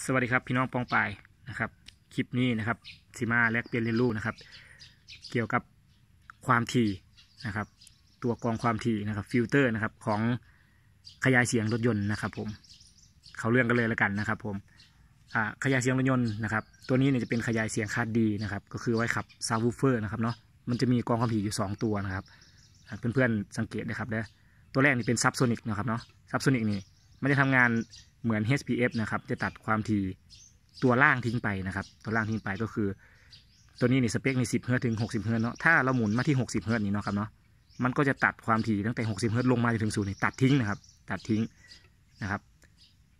สวัสดีครับพี่น้องปองปายนะครับ คลิปนี้นะครับสีมาแลกเปลี่ยนเรียนรู้นะครับ เกี่ยวกับความถี่นะครับ ตัวกรองความถี่นะครับฟิลเตอร์นะครับ ของขยายเสียงรถยนต์นะครับ ผมเขาเรื่องกันเลยแล้วกันนะครับ ผมขยายเสียงรถยนต์นะครับตัวนี้เนี่ยจะเป็นขยายเสียงคาดดีนะครับ ก็คือไว้ขับซาวูเฟอร์นะครับเนาะมันจะมีกรองความถี่อยู่ 2 ตัวนะครับเพื่อนๆสังเกตนะครับเด้อตัวแรกนี่เป็นซับโซนิกนะครับเนาะซับโซนิกนี่มันจะทำงานเหมือน HPF นะครับ จะตัดความถี่ตัวล่างทิ้งไปนะครับ ตัวล่างทิ้งไปก็คือ ตัวนี้นี่สเปคใน10เฮิร์ตถึง60เฮิร์ตเนาะ ถ้าเราหมุนมาที่ 60เฮิร์ตนี่เนาะครับเนาะ มันก็จะตัดความถี่ตั้งแต่ 60เฮิร์ตลงมาจนถึงศูนย์นี่ตัดทิ้งนะครับ ตัดทิ้งนะครับ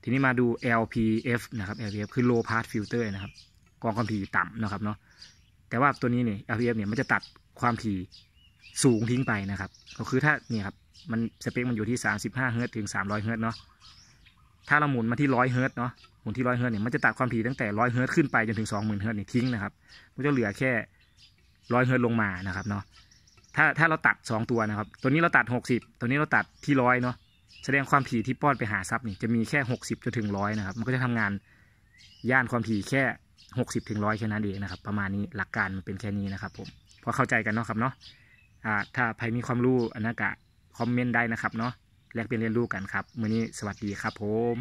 ทีนี้มาดู LPF นะครับ LPF คือ low pass filter นะครับกองความถี่ต่ำนะครับเนาะ แต่ว่าตัวนี้เนี่ย LPF เนี่ยมันจะตัดความถี่สูงทิ้งไปนะครับ ก็คือถ้าเนี่ยครับ มันสเปค มันอยู่ที่ 35เฮิร์ตถึง300เฮิร์ตเนาะถ้าเราหมุนมาที่ร้อยเฮิร์ตเนาะ หมุนที่ร้อยเฮิร์ตเนี่ยมันจะตัดความถี่ตั้งแต่ร้อยเฮิร์ตขึ้นไปจนถึงสองหมื่นเฮิร์ตนี่ทิ้งนะครับ มันจะเหลือแค่ร้อยเฮิร์ตลงมานะครับเนาะ ถ้าถ้าเราตัดสองตัวนะครับ ตัวนี้เราตัดหกสิบ ตัวนี้เราตัดที่ร้อยเนาะ แสดงความถี่ที่ป้อนไปหาซับนี่จะมีแค่หกสิบจนถึงร้อยนะครับ มันก็จะทำงานย่านความถี่แค่หกสิบถึงร้อยแค่นั้นเองนะครับ ประมาณนี้หลักการมันเป็นแค่นี้นะครับ ผม พอเข้าใจกันเนาะครับเนาะอ่า ถ้าใครมีความรู้อันนั้นก็คอมเมนต์ได้นะครับ เนาะแลกเปลี่ยนเรียนรู้กันครับมื่อนี้สวัสดีครับผม